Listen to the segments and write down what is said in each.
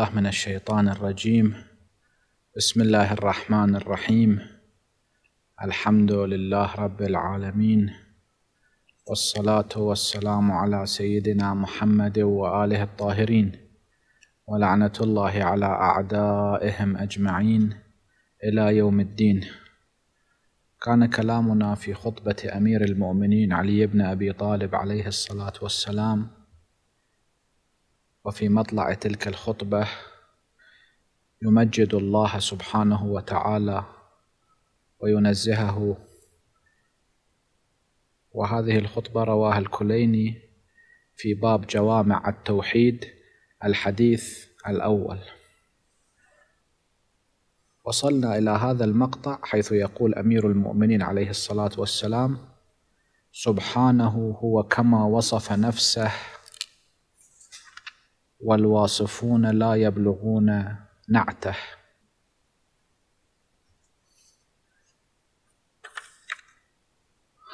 بالله من الشيطان الرجيم بسم الله الرحمن الرحيم الحمد لله رب العالمين والصلاة والسلام على سيدنا محمد وآله الطاهرين ولعنة الله على أعدائهم أجمعين إلى يوم الدين كان كلامنا في خطبة أمير المؤمنين علي بن أبي طالب عليه الصلاة والسلام وفي مطلع تلك الخطبة يمجد الله سبحانه وتعالى وينزهه وهذه الخطبة رواها الكليني في باب جوامع التوحيد الحديث الأول وصلنا إلى هذا المقطع حيث يقول أمير المؤمنين عليه الصلاة والسلام سبحانه هو كما وصف نفسه والواصفون لا يبلغون نعته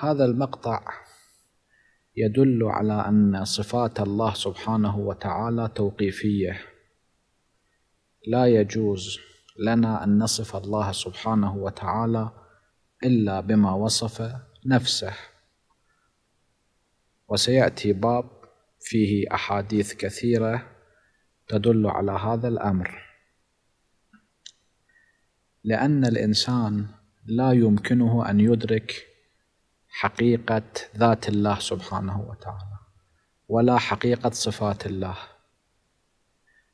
هذا المقطع يدل على ان صفات الله سبحانه وتعالى توقيفيه لا يجوز لنا ان نصف الله سبحانه وتعالى الا بما وصف نفسه وسياتي باب فيه احاديث كثيره تدل على هذا الأمر لأن الإنسان لا يمكنه أن يدرك حقيقة ذات الله سبحانه وتعالى ولا حقيقة صفات الله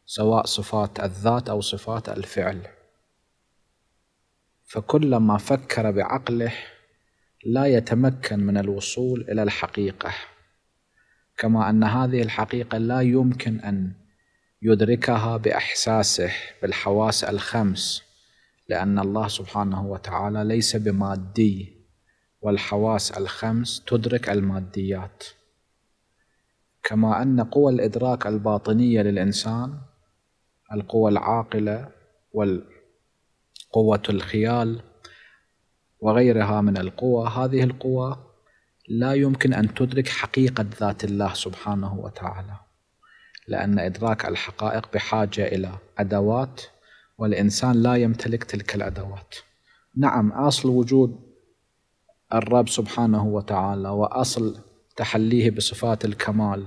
سواء صفات الذات أو صفات الفعل فكلما فكر بعقله لا يتمكن من الوصول إلى الحقيقة كما أن هذه الحقيقة لا يمكن أن يدركها باحساسه بالحواس الخمس لان الله سبحانه وتعالى ليس بمادي والحواس الخمس تدرك الماديات كما ان قوى الادراك الباطنيه للانسان القوى العاقله والقوه الخيال وغيرها من القوى هذه القوى لا يمكن ان تدرك حقيقه ذات الله سبحانه وتعالى لأن إدراك الحقائق بحاجة إلى أدوات والإنسان لا يمتلك تلك الأدوات نعم أصل وجود الرب سبحانه وتعالى وأصل تحليه بصفات الكمال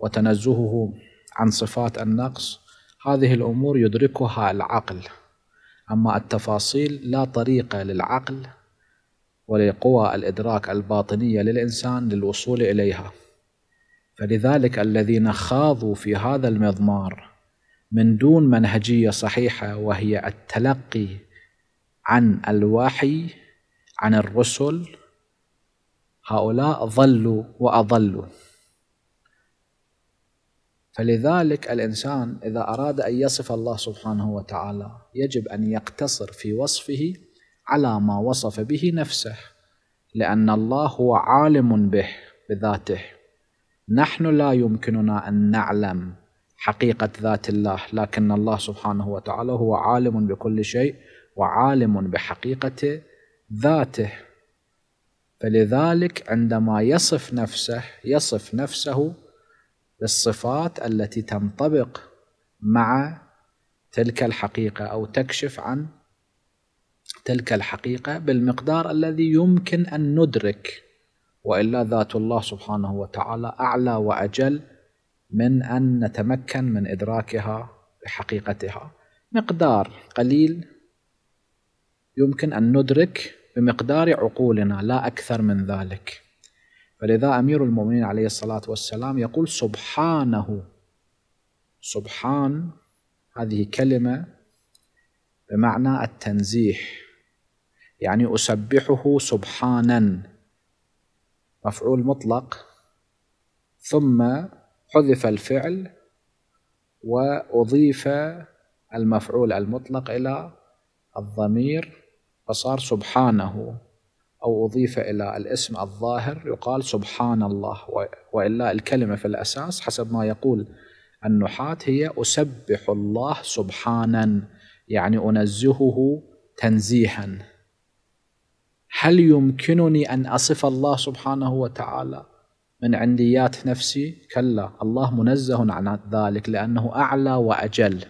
وتنزهه عن صفات النقص هذه الأمور يدركها العقل أما التفاصيل لا طريقة للعقل ولقوى الإدراك الباطنية للإنسان للوصول إليها فلذلك الذين خاضوا في هذا المضمار من دون منهجيه صحيحه وهي التلقي عن الوحي عن الرسل هؤلاء ضلوا واضلوا فلذلك الانسان اذا اراد ان يصف الله سبحانه وتعالى يجب ان يقتصر في وصفه على ما وصف به نفسه لان الله هو عالم به بذاته نحن لا يمكننا ان نعلم حقيقه ذات الله لكن الله سبحانه وتعالى هو عالم بكل شيء وعالم بحقيقه ذاته فلذلك عندما يصف نفسه يصف نفسه بالصفات التي تنطبق مع تلك الحقيقه او تكشف عن تلك الحقيقه بالمقدار الذي يمكن ان ندرك والا ذات الله سبحانه وتعالى اعلى واجل من ان نتمكن من ادراكها بحقيقتها مقدار قليل يمكن ان ندرك بمقدار عقولنا لا اكثر من ذلك فلذا امير المؤمنين عليه الصلاه والسلام يقول سبحانه سبحان هذه كلمه بمعنى التنزيه يعني اسبحه سبحانا مفعول مطلق ثم حذف الفعل وأضيف المفعول المطلق إلى الضمير فصار سبحانه أو أضيف إلى الاسم الظاهر يقال سبحان الله وإلا الكلمة في الأساس حسب ما يقول النحاة هي أسبح الله سبحانا يعني أنزهه تنزيها هل يمكنني أن أصف الله سبحانه وتعالى من عنديات نفسي كلا الله منزه عن ذلك لأنه أعلى وأجل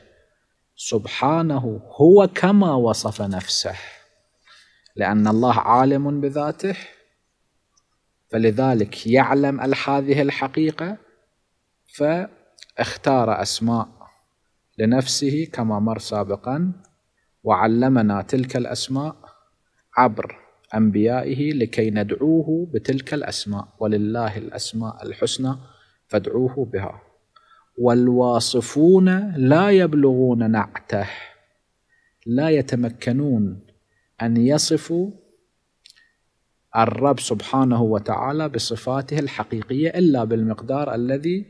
سبحانه هو كما وصف نفسه لأن الله عالم بذاته فلذلك يعلم هذه الحقيقة فاختار أسماء لنفسه كما مر سابقا وعلمنا تلك الأسماء عبر أنبيائه لكي ندعوه بتلك الأسماء ولله الأسماء الحسنى فادعوه بها والواصفون لا يبلغون نعته لا يتمكنون أن يصفوا الرب سبحانه وتعالى بصفاته الحقيقية إلا بالمقدار الذي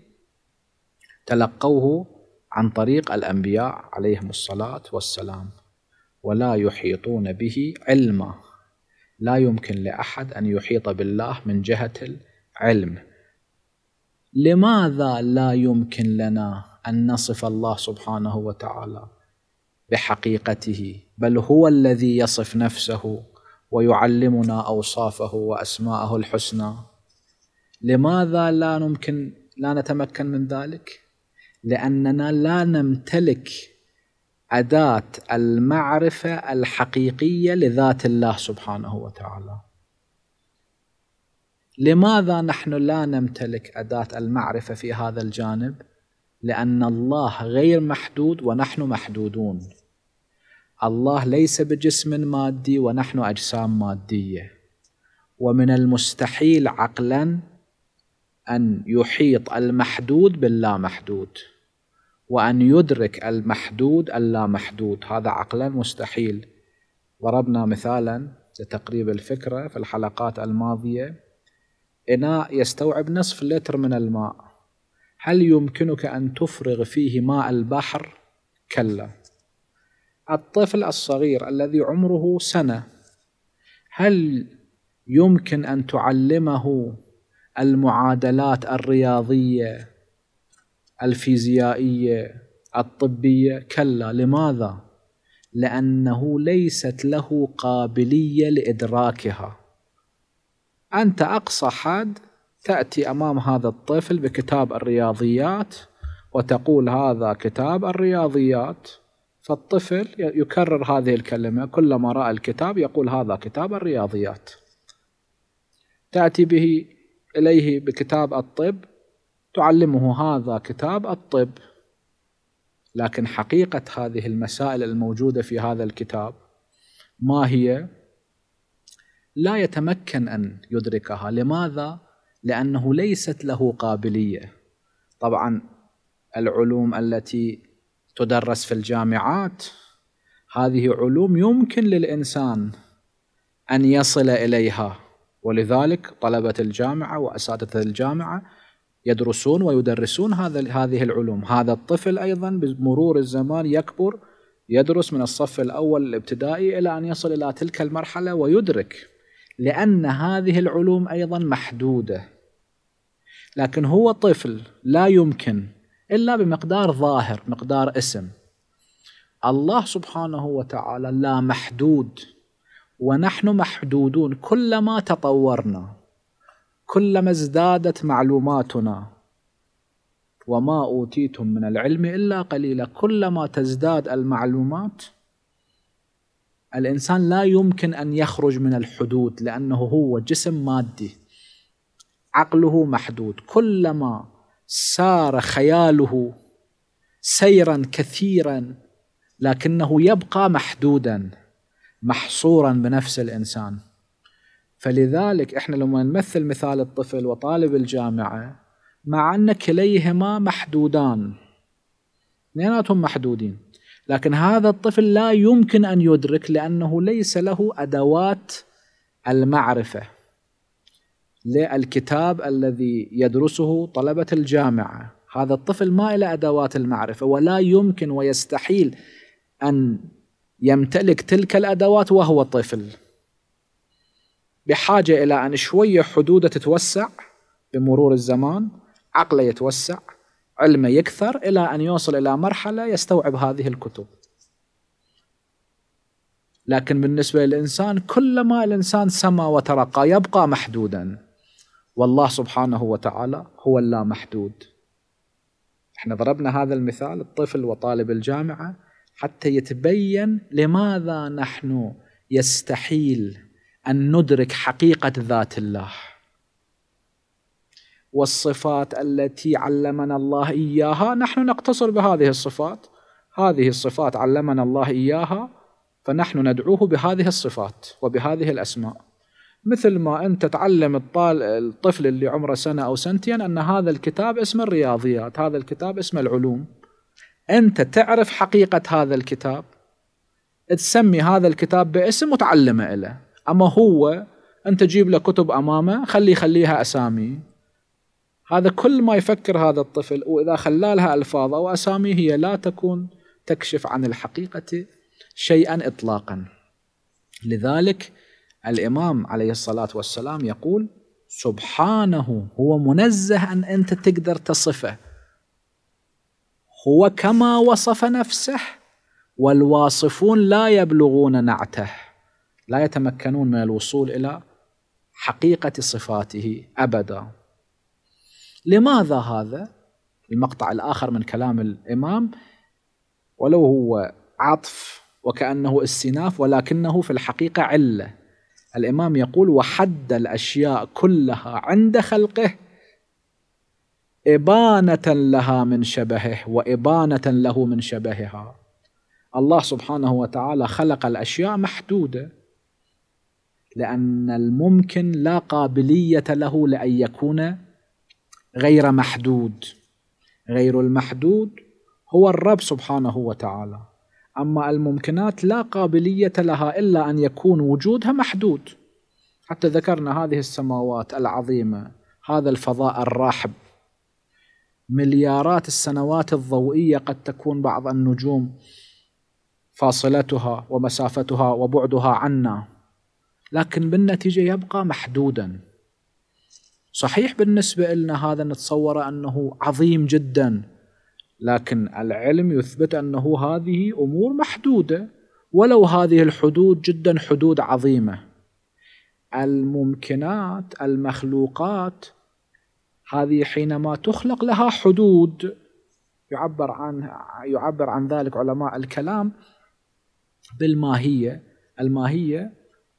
تلقوه عن طريق الأنبياء عليهم الصلاة والسلام ولا يحيطون به علما لا يمكن لأحد أن يحيط بالله من جهة العلم لماذا لا يمكن لنا أن نصف الله سبحانه وتعالى بحقيقته بل هو الذي يصف نفسه ويعلمنا أوصافه وأسماءه الحسنى لماذا لا نمكن لا نتمكن من ذلك لأننا لا نمتلك أداة المعرفة الحقيقية لذات الله سبحانه وتعالى لماذا نحن لا نمتلك أداة المعرفة في هذا الجانب؟ لأن الله غير محدود ونحن محدودون الله ليس بجسم مادي ونحن أجسام مادية ومن المستحيل عقلا أن يحيط المحدود باللا محدود وأن يدرك المحدود اللامحدود هذا عقلا مستحيل ضربنا مثالا لتقريب الفكرة في الحلقات الماضية إناء يستوعب نصف لتر من الماء هل يمكنك أن تفرغ فيه ماء البحر؟ كلا الطفل الصغير الذي عمره سنة هل يمكن أن تعلمه المعادلات الرياضية الفيزيائيه الطبيه كلا لماذا لانه ليست له قابليه لادراكها انت اقصى حد تاتي امام هذا الطفل بكتاب الرياضيات وتقول هذا كتاب الرياضيات فالطفل يكرر هذه الكلمه كلما راى الكتاب يقول هذا كتاب الرياضيات تاتي به اليه بكتاب الطب تعلمه هذا كتاب الطب لكن حقيقة هذه المسائل الموجودة في هذا الكتاب ما هي لا يتمكن أن يدركها لماذا؟ لأنه ليست له قابلية طبعا العلوم التي تدرس في الجامعات هذه علوم يمكن للإنسان أن يصل إليها ولذلك طلبة الجامعة وأساتذة الجامعة يدرسون ويدرسون هذا هذه العلوم هذا الطفل أيضا بمرور الزمان يكبر يدرس من الصف الأول الابتدائي إلى أن يصل إلى تلك المرحلة ويدرك لأن هذه العلوم أيضا محدودة لكن هو طفل لا يمكن إلا بمقدار ظاهر مقدار اسم الله سبحانه وتعالى لا محدود ونحن محدودون كلما تطورنا كلما ازدادت معلوماتنا وما أوتيتم من العلم إلا قليلا كلما تزداد المعلومات الإنسان لا يمكن أن يخرج من الحدود لأنه هو جسم مادي عقله محدود كلما سار خياله سيرا كثيرا لكنه يبقى محدودا محصورا بنفس الإنسان فلذلك احنا لما نمثل مثال الطفل وطالب الجامعه مع ان كليهما محدودان اثنيناتهم محدودين لكن هذا الطفل لا يمكن ان يدرك لانه ليس له ادوات المعرفه للكتاب الذي يدرسه طلبه الجامعه هذا الطفل ما له ادوات المعرفه ولا يمكن ويستحيل ان يمتلك تلك الادوات وهو طفل بحاجة إلى أن شوية حدوده تتوسع بمرور الزمان عقله يتوسع علمه يكثر إلى أن يوصل إلى مرحلة يستوعب هذه الكتب لكن بالنسبة للإنسان كلما الإنسان سما وترقى يبقى محدودا والله سبحانه وتعالى هو اللا محدود احنا ضربنا هذا المثال الطفل وطالب الجامعة حتى يتبين لماذا نحن يستحيل ان ندرك حقيقه ذات الله والصفات التي علمنا الله اياها نحن نقتصر بهذه الصفات هذه الصفات علمنا الله اياها فنحن ندعوه بهذه الصفات وبهذه الاسماء مثل ما انت تعلم الطفل اللي عمره سنه او سنتين ان هذا الكتاب اسم الرياضيات هذا الكتاب اسم العلوم انت تعرف حقيقه هذا الكتاب تسمي هذا الكتاب باسم وتعلمه له اما هو انت جيب له كتب امامه خلي يخليها اسامي هذا كل ما يفكر هذا الطفل واذا خلى لها الفاظ او اسامي هي لا تكون تكشف عن الحقيقه شيئا اطلاقا لذلك الامام عليه الصلاه والسلام يقول سبحانه هو منزه ان انت تقدر تصفه هو كما وصف نفسه والواصفون لا يبلغون نعته لا يتمكنون من الوصول الى حقيقه صفاته ابدا. لماذا هذا؟ المقطع الاخر من كلام الامام ولو هو عطف وكانه استئناف ولكنه في الحقيقه عله. الامام يقول وحد الاشياء كلها عند خلقه إبانة لها من شبهه وإبانة له من شبهها الله سبحانه وتعالى خلق الأشياء محدودة لأن الممكن لا قابلية له لأن يكون غير محدود غير المحدود هو الرب سبحانه وتعالى أما الممكنات لا قابلية لها إلا أن يكون وجودها محدود حتى ذكرنا هذه السماوات العظيمة هذا الفضاء الراحب مليارات السنوات الضوئية قد تكون بعض النجوم فاصلتها ومسافتها وبعدها عنا لكن بالنتيجة يبقى محدودا صحيح بالنسبة لنا هذا نتصوره أنه عظيم جدا لكن العلم يثبت أنه هذه أمور محدودة ولو هذه الحدود جدا حدود عظيمة الممكنات المخلوقات هذه حينما تخلق لها حدود يعبر عن يعبر عن ذلك علماء الكلام بالماهية الماهية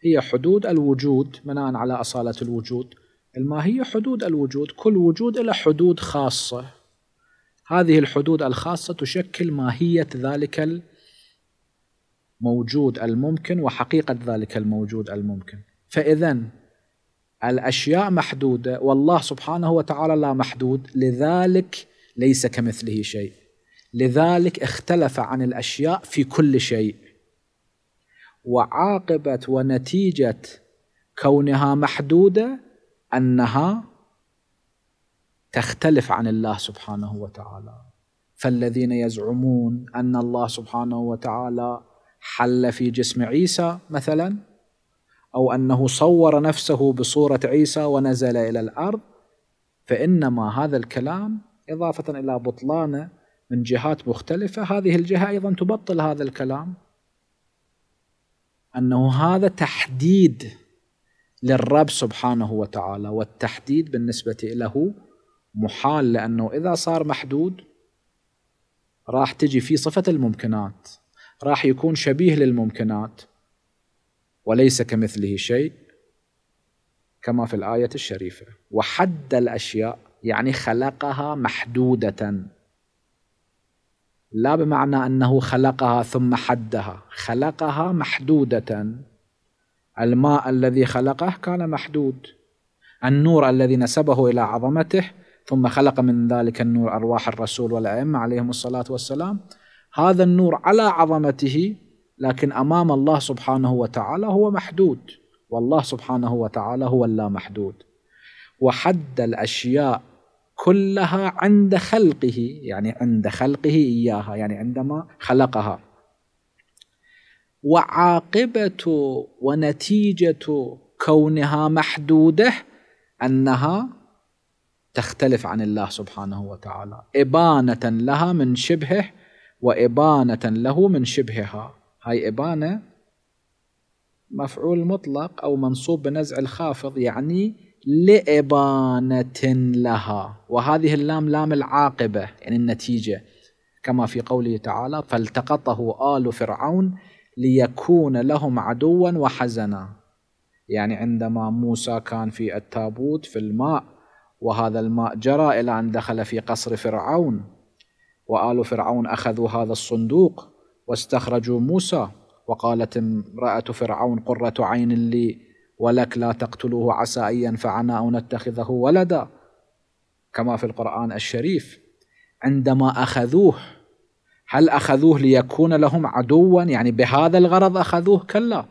هي حدود الوجود بناء على أصالة الوجود الماهية حدود الوجود كل وجود له حدود خاصة هذه الحدود الخاصة تشكل ماهية ذلك الموجود الممكن وحقيقة ذلك الموجود الممكن فإذا الأشياء محدودة والله سبحانه وتعالى لا محدود لذلك ليس كمثله شيء لذلك اختلف عن الأشياء في كل شيء وعاقبه ونتيجه كونها محدوده انها تختلف عن الله سبحانه وتعالى فالذين يزعمون ان الله سبحانه وتعالى حل في جسم عيسى مثلا او انه صور نفسه بصوره عيسى ونزل الى الارض فانما هذا الكلام اضافه الى بطلانه من جهات مختلفه هذه الجهه ايضا تبطل هذا الكلام انه هذا تحديد للرب سبحانه وتعالى والتحديد بالنسبه له محال لانه اذا صار محدود راح تجي في صفه الممكنات راح يكون شبيه للممكنات وليس كمثله شيء كما في الايه الشريفه وحد الاشياء يعني خلقها محدوده لا بمعنى انه خلقها ثم حدها خلقها محدوده الماء الذي خلقه كان محدود النور الذي نسبه الى عظمته ثم خلق من ذلك النور ارواح الرسول والائمه عليهم الصلاه والسلام هذا النور على عظمته لكن امام الله سبحانه وتعالى هو محدود والله سبحانه وتعالى هو اللامحدود وحد الاشياء كلها عند خلقه يعني عند خلقه إياها يعني عندما خلقها وعاقبة ونتيجة كونها محدودة أنها تختلف عن الله سبحانه وتعالى إبانة لها من شبهه وإبانة له من شبهها هاي إبانة مفعول مطلق أو منصوب بنزع الخافض يعني لإبانة لها وهذه اللام لام العاقبة يعني النتيجة كما في قوله تعالى فالتقطه آل فرعون ليكون لهم عدوا وحزنا يعني عندما موسى كان في التابوت في الماء وهذا الماء جرى إلى أن دخل في قصر فرعون وآل فرعون أخذوا هذا الصندوق واستخرجوا موسى وقالت امرأة فرعون قرة عين لي ولك لا تقتلوه عسى أن ينفعنا أو نتخذه ولدا كما في القرآن الشريف عندما أخذوه هل أخذوه ليكون لهم عدوا يعني بهذا الغرض أخذوه كلا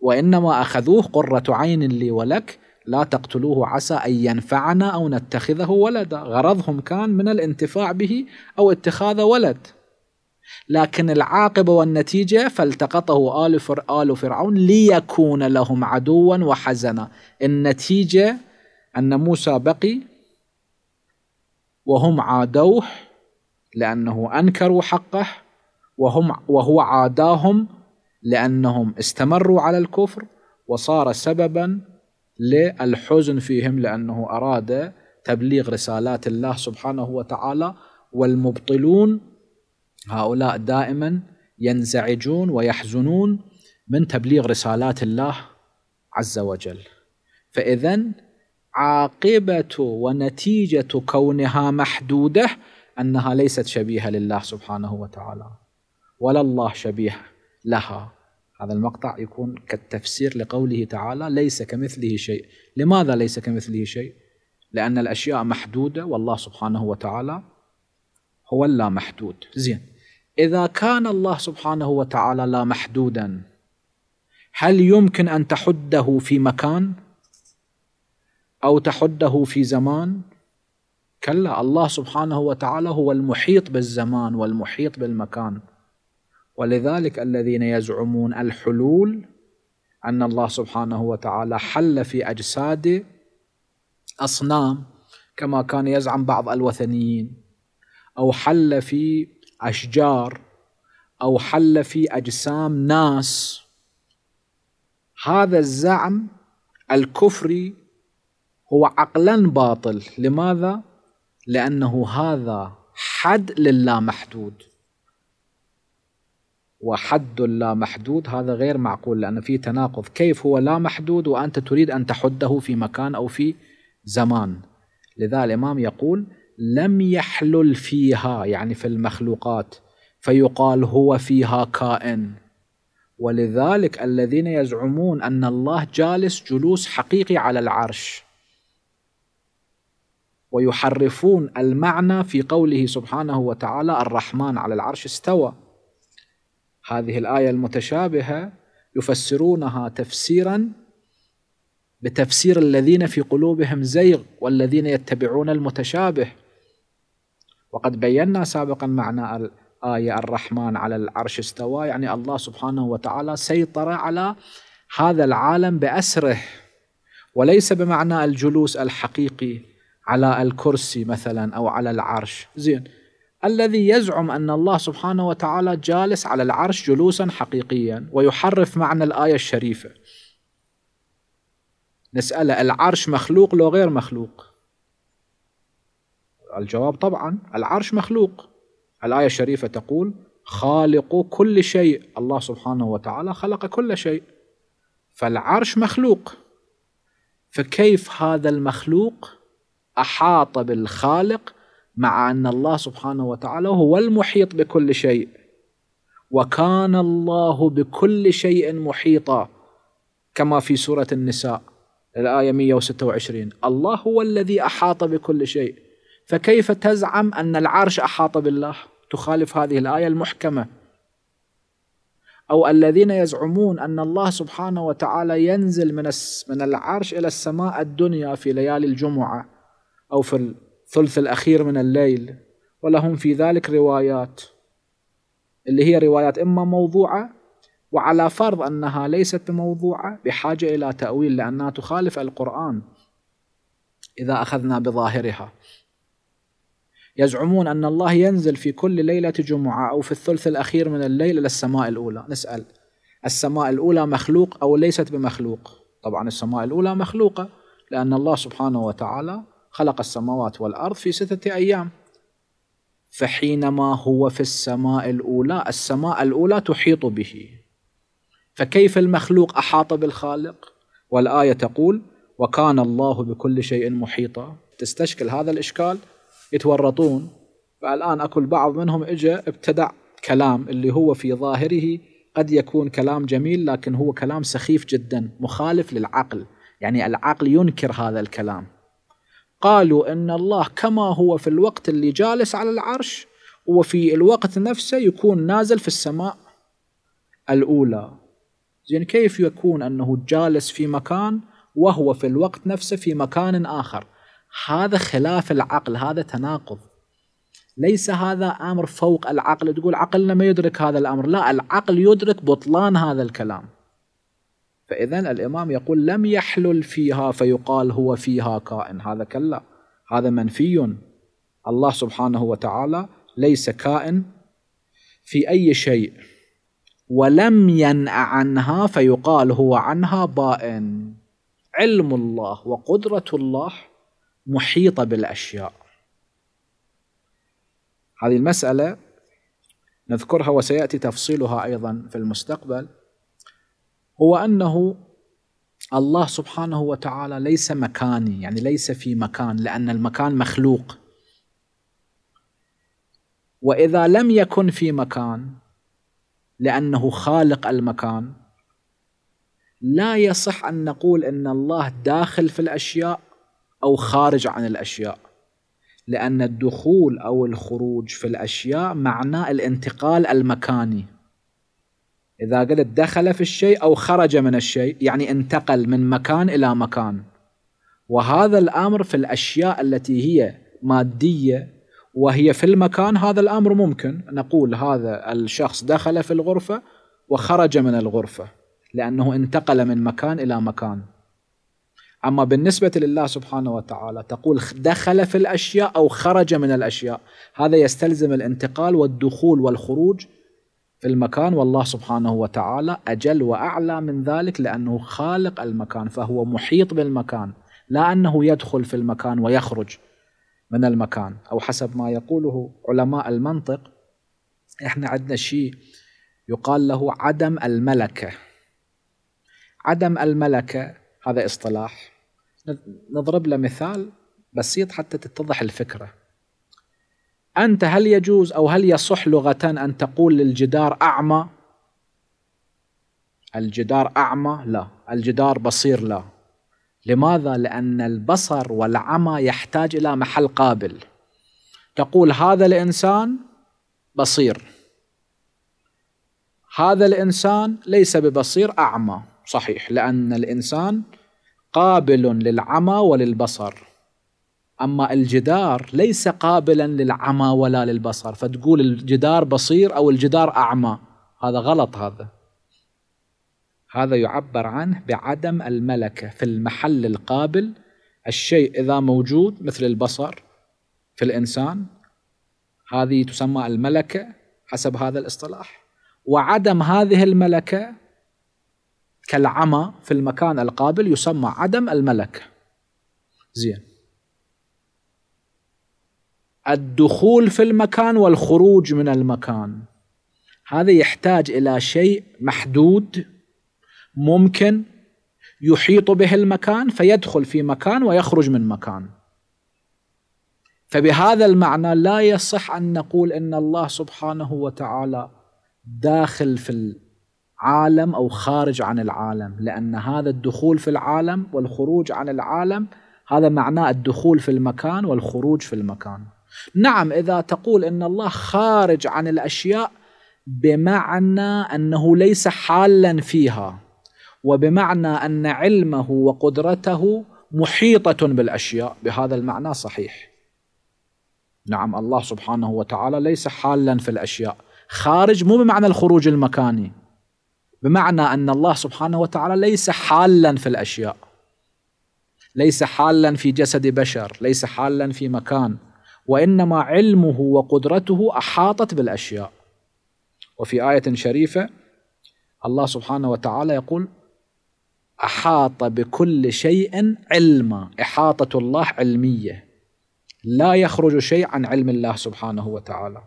وإنما أخذوه قرة عين لي ولك لا تقتلوه عسى أن ينفعنا أو نتخذه ولدا غرضهم كان من الانتفاع به أو اتخاذ ولد لكن العاقبة والنتيجة فالتقطه آل, فر آل فرعون ليكون لهم عدوا وحزنا النتيجة أن موسى بقي وهم عادوه لأنه أنكروا حقه وهم وهو عاداهم لأنهم استمروا على الكفر وصار سببا للحزن فيهم لأنه أراد تبليغ رسالات الله سبحانه وتعالى والمبطلون هؤلاء دائما ينزعجون ويحزنون من تبليغ رسالات الله عز وجل فاذا عاقبه ونتيجه كونها محدوده انها ليست شبيهه لله سبحانه وتعالى ولا الله شبيه لها هذا المقطع يكون كالتفسير لقوله تعالى ليس كمثله شيء لماذا ليس كمثله شيء لان الاشياء محدوده والله سبحانه وتعالى هو اللامحدود زين إذا كان الله سبحانه وتعالى لا محدودا هل يمكن أن تحده في مكان أو تحده في زمان كلا الله سبحانه وتعالى هو المحيط بالزمان والمحيط بالمكان ولذلك الذين يزعمون الحلول أن الله سبحانه وتعالى حل في أجساد أصنام كما كان يزعم بعض الوثنيين او حل في اشجار او حل في اجسام ناس هذا الزعم الكفري هو عقلا باطل لماذا لانه هذا حد للامحدود محدود وحد لا محدود هذا غير معقول لأن في تناقض كيف هو لا محدود وأنت تريد أن تحده في مكان أو في زمان لذا الإمام يقول لم يحلل فيها يعني في المخلوقات فيقال هو فيها كائن ولذلك الذين يزعمون ان الله جالس جلوس حقيقي على العرش ويحرفون المعنى في قوله سبحانه وتعالى الرحمن على العرش استوى هذه الايه المتشابهه يفسرونها تفسيرا بتفسير الذين في قلوبهم زيغ والذين يتبعون المتشابه وقد بينا سابقا معنى الآية الرحمن على العرش استوى يعني الله سبحانه وتعالى سيطر على هذا العالم بأسره وليس بمعنى الجلوس الحقيقي على الكرسي مثلا أو على العرش زين الذي يزعم أن الله سبحانه وتعالى جالس على العرش جلوسا حقيقيا ويحرف معنى الآية الشريفة نسأله العرش مخلوق لو غير مخلوق الجواب طبعا العرش مخلوق الآية الشريفة تقول خالق كل شيء الله سبحانه وتعالى خلق كل شيء فالعرش مخلوق فكيف هذا المخلوق أحاط بالخالق مع أن الله سبحانه وتعالى هو المحيط بكل شيء وكان الله بكل شيء محيطا كما في سورة النساء الآية 126 الله هو الذي أحاط بكل شيء فكيف تزعم أن العرش أحاط بالله تخالف هذه الآية المحكمة أو الذين يزعمون أن الله سبحانه وتعالى ينزل من من العرش إلى السماء الدنيا في ليالي الجمعة أو في الثلث الأخير من الليل ولهم في ذلك روايات اللي هي روايات إما موضوعة وعلى فرض أنها ليست بموضوعة بحاجة إلى تأويل لأنها تخالف القرآن إذا أخذنا بظاهرها يزعمون أن الله ينزل في كل ليلة جمعة أو في الثلث الأخير من الليل إلى السماء الأولى نسأل السماء الأولى مخلوق أو ليست بمخلوق طبعا السماء الأولى مخلوقة لأن الله سبحانه وتعالى خلق السماوات والأرض في ستة أيام فحينما هو في السماء الأولى السماء الأولى تحيط به فكيف المخلوق أحاط بالخالق والآية تقول وكان الله بكل شيء محيطا تستشكل هذا الإشكال يتورطون فالآن أكو البعض منهم إجا ابتدع كلام اللي هو في ظاهره قد يكون كلام جميل لكن هو كلام سخيف جدا مخالف للعقل يعني العقل ينكر هذا الكلام قالوا ان الله كما هو في الوقت اللي جالس على العرش وفي الوقت نفسه يكون نازل في السماء الاولى زين كيف يكون انه جالس في مكان وهو في الوقت نفسه في مكان اخر هذا خلاف العقل هذا تناقض ليس هذا امر فوق العقل تقول عقلنا ما يدرك هذا الامر لا العقل يدرك بطلان هذا الكلام فاذا الامام يقول لم يحلل فيها فيقال هو فيها كائن هذا كلا هذا منفي الله سبحانه وتعالى ليس كائن في اي شيء ولم ينأ عنها فيقال هو عنها بائن علم الله وقدرة الله محيطه بالاشياء هذه المساله نذكرها وسياتي تفصيلها ايضا في المستقبل هو انه الله سبحانه وتعالى ليس مكاني يعني ليس في مكان لان المكان مخلوق واذا لم يكن في مكان لانه خالق المكان لا يصح ان نقول ان الله داخل في الاشياء أو خارج عن الأشياء لأن الدخول أو الخروج في الأشياء معناه الانتقال المكاني إذا قلت دخل في الشيء أو خرج من الشيء يعني انتقل من مكان إلى مكان وهذا الأمر في الأشياء التي هي مادية وهي في المكان هذا الأمر ممكن نقول هذا الشخص دخل في الغرفة وخرج من الغرفة لأنه انتقل من مكان إلى مكان أما بالنسبة لله سبحانه وتعالى تقول دخل في الأشياء أو خرج من الأشياء هذا يستلزم الانتقال والدخول والخروج في المكان والله سبحانه وتعالى أجل وأعلى من ذلك لأنه خالق المكان فهو محيط بالمكان لا أنه يدخل في المكان ويخرج من المكان أو حسب ما يقوله علماء المنطق إحنا عندنا شيء يقال له عدم الملكة عدم الملكة هذا اصطلاح نضرب له مثال بسيط حتى تتضح الفكره انت هل يجوز او هل يصح لغه ان تقول للجدار اعمى الجدار اعمى لا الجدار بصير لا لماذا لان البصر والعمى يحتاج الى محل قابل تقول هذا الانسان بصير هذا الانسان ليس ببصير اعمى صحيح لان الانسان قابل للعمى وللبصر أما الجدار ليس قابلا للعمى ولا للبصر فتقول الجدار بصير أو الجدار أعمى هذا غلط هذا هذا يعبر عنه بعدم الملكة في المحل القابل الشيء إذا موجود مثل البصر في الإنسان هذه تسمى الملكة حسب هذا الاصطلاح وعدم هذه الملكة كالعمى في المكان القابل يسمى عدم الملك زين الدخول في المكان والخروج من المكان هذا يحتاج إلى شيء محدود ممكن يحيط به المكان فيدخل في مكان ويخرج من مكان فبهذا المعنى لا يصح أن نقول أن الله سبحانه وتعالى داخل في عالم أو خارج عن العالم لأن هذا الدخول في العالم والخروج عن العالم هذا معناه الدخول في المكان والخروج في المكان نعم إذا تقول أن الله خارج عن الأشياء بمعنى أنه ليس حالا فيها وبمعنى أن علمه وقدرته محيطة بالأشياء بهذا المعنى صحيح نعم الله سبحانه وتعالى ليس حالا في الأشياء خارج مو بمعنى الخروج المكاني بمعنى أن الله سبحانه وتعالى ليس حالا في الأشياء ليس حالا في جسد بشر ليس حالا في مكان وإنما علمه وقدرته أحاطت بالأشياء وفي آية شريفة الله سبحانه وتعالى يقول أحاط بكل شيء علما إحاطة الله علمية لا يخرج شيء عن علم الله سبحانه وتعالى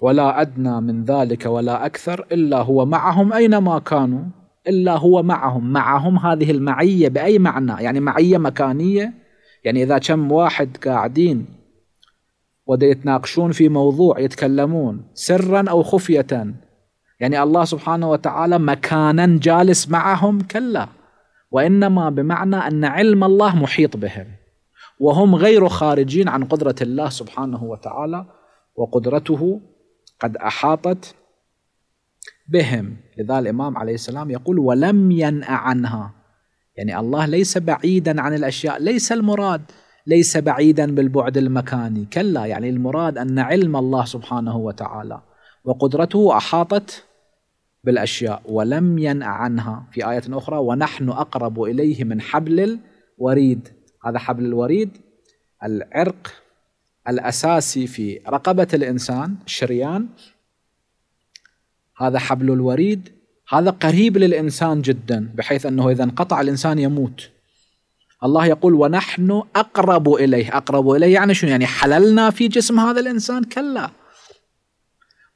ولا أدنى من ذلك ولا أكثر إلا هو معهم أينما كانوا إلا هو معهم معهم هذه المعية بأي معنى يعني معية مكانية يعني إذا كم واحد قاعدين ودا يتناقشون في موضوع يتكلمون سرا أو خفية يعني الله سبحانه وتعالى مكانا جالس معهم كلا وإنما بمعنى أن علم الله محيط بهم وهم غير خارجين عن قدرة الله سبحانه وتعالى وقدرته قد أحاطت بهم لذا الإمام عليه السلام يقول ولم ينأ عنها يعني الله ليس بعيدا عن الأشياء ليس المراد ليس بعيدا بالبعد المكاني كلا يعني المراد أن علم الله سبحانه وتعالى وقدرته أحاطت بالأشياء ولم ينأ عنها في آية أخرى ونحن أقرب إليه من حبل الوريد هذا حبل الوريد العرق الأساسي في رقبة الإنسان الشريان هذا حبل الوريد هذا قريب للإنسان جدا بحيث أنه إذا انقطع الإنسان يموت الله يقول ونحن أقرب إليه أقرب إليه يعني شنو يعني حللنا في جسم هذا الإنسان كلا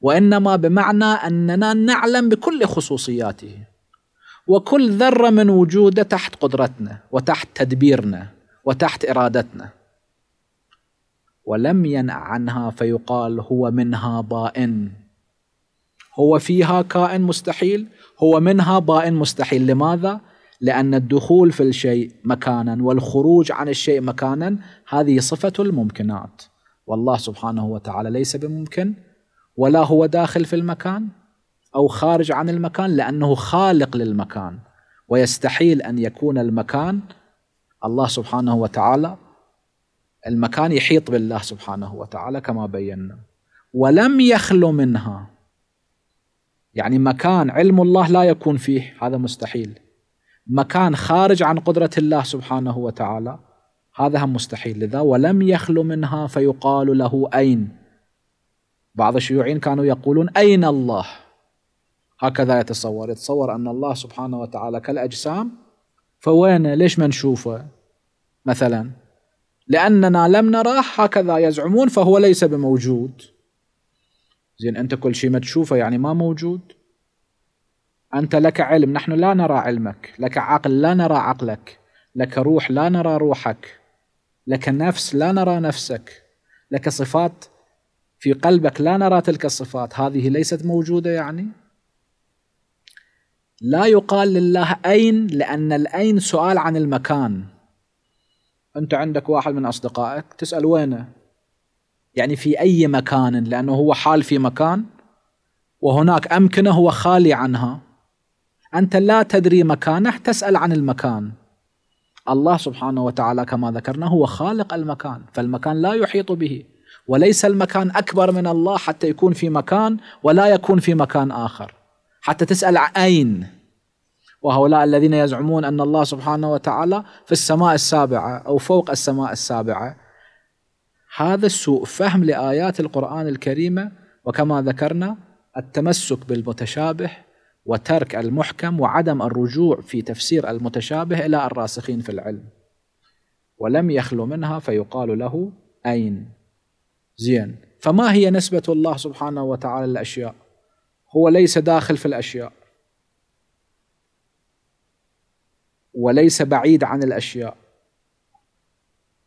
وإنما بمعنى أننا نعلم بكل خصوصياته وكل ذرة من وجوده تحت قدرتنا وتحت تدبيرنا وتحت إرادتنا ولم ينأ عنها فيقال هو منها بائن هو فيها كائن مستحيل هو منها بائن مستحيل لماذا؟ لأن الدخول في الشيء مكانا والخروج عن الشيء مكانا هذه صفة الممكنات والله سبحانه وتعالى ليس بممكن ولا هو داخل في المكان أو خارج عن المكان لأنه خالق للمكان ويستحيل أن يكون المكان الله سبحانه وتعالى المكان يحيط بالله سبحانه وتعالى كما بينا ولم يخلو منها يعني مكان علم الله لا يكون فيه هذا مستحيل مكان خارج عن قدرة الله سبحانه وتعالى هذا هم مستحيل لذا ولم يخلو منها فيقال له أين بعض الشيوعيين كانوا يقولون أين الله هكذا يتصور يتصور أن الله سبحانه وتعالى كالأجسام فوين ليش ما نشوفه مثلاً لأننا لم نراه هكذا يزعمون فهو ليس بموجود زين أنت كل شيء ما تشوفه يعني ما موجود أنت لك علم نحن لا نرى علمك لك عقل لا نرى عقلك لك روح لا نرى روحك لك نفس لا نرى نفسك لك صفات في قلبك لا نرى تلك الصفات هذه ليست موجودة يعني لا يقال لله أين لأن الأين سؤال عن المكان انت عندك واحد من اصدقائك تسال وينه يعني في اي مكان لانه هو حال في مكان وهناك امكنه هو خالي عنها انت لا تدري مكانه تسال عن المكان الله سبحانه وتعالى كما ذكرنا هو خالق المكان فالمكان لا يحيط به وليس المكان اكبر من الله حتى يكون في مكان ولا يكون في مكان اخر حتى تسال اين وهؤلاء الذين يزعمون ان الله سبحانه وتعالى في السماء السابعه او فوق السماء السابعه هذا السوء فهم لايات القران الكريمه وكما ذكرنا التمسك بالمتشابه وترك المحكم وعدم الرجوع في تفسير المتشابه الى الراسخين في العلم ولم يخلو منها فيقال له اين زين فما هي نسبه الله سبحانه وتعالى للاشياء هو ليس داخل في الاشياء وليس بعيد عن الاشياء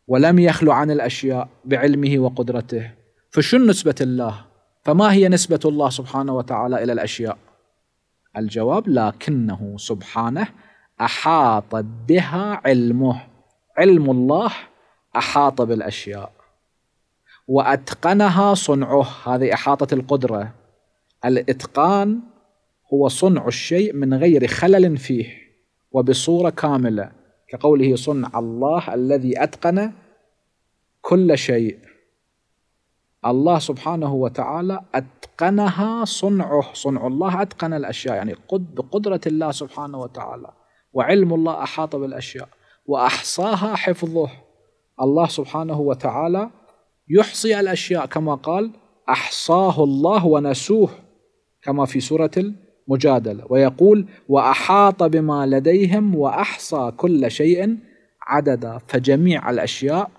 ولم يخلو عن الاشياء بعلمه وقدرته فشو نسبه الله فما هي نسبه الله سبحانه وتعالى الى الاشياء الجواب لكنه سبحانه احاط بها علمه علم الله احاط بالاشياء واتقنها صنعه هذه احاطه القدره الاتقان هو صنع الشيء من غير خلل فيه وبصورة كاملة كقوله صنع الله الذي أتقن كل شيء الله سبحانه وتعالى أتقنها صنعه صنع الله أتقن الأشياء يعني بقدرة الله سبحانه وتعالى وعلم الله أحاط بالأشياء وأحصاها حفظه الله سبحانه وتعالى يحصي الأشياء كما قال أحصاه الله ونسوه كما في سورة مجادلة ويقول وأحاط بما لديهم وأحصى كل شيء عددا فجميع الأشياء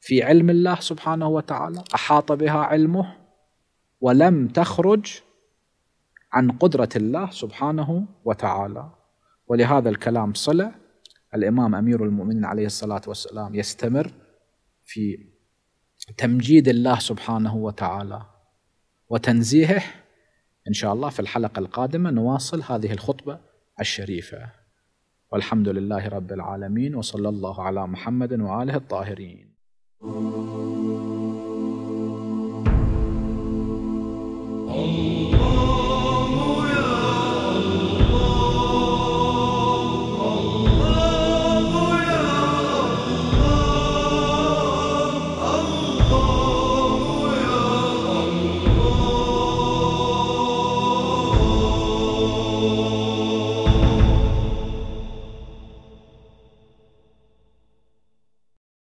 في علم الله سبحانه وتعالى أحاط بها علمه ولم تخرج عن قدرة الله سبحانه وتعالى ولهذا الكلام صلة الإمام أمير المؤمنين عليه الصلاة والسلام يستمر في تمجيد الله سبحانه وتعالى وتنزيهه إن شاء الله في الحلقة القادمة نواصل هذه الخطبة الشريفة والحمد لله رب العالمين وصلى الله على محمد وآله الطاهرين الله